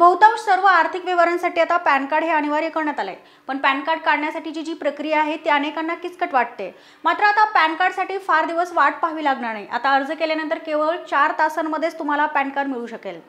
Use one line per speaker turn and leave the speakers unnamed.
बहुतांश सर्व आर्थिक व्यवहारांसाठी आता पॅन कार्ड हे अनिवार्य करण्यात आलं आहे पण पॅन कार्ड काढण्यासाठी जी प्रक्रिया आहे ती अनेकांना किचकट वाटते मात्र आता पॅन कार्डसाठी फार दिवस वाट पाहावी लागणार नाही आता अर्ज केल्यानंतर केवळ चार तासांमध्येच तुम्हाला पॅन कार्ड मिळू शकेल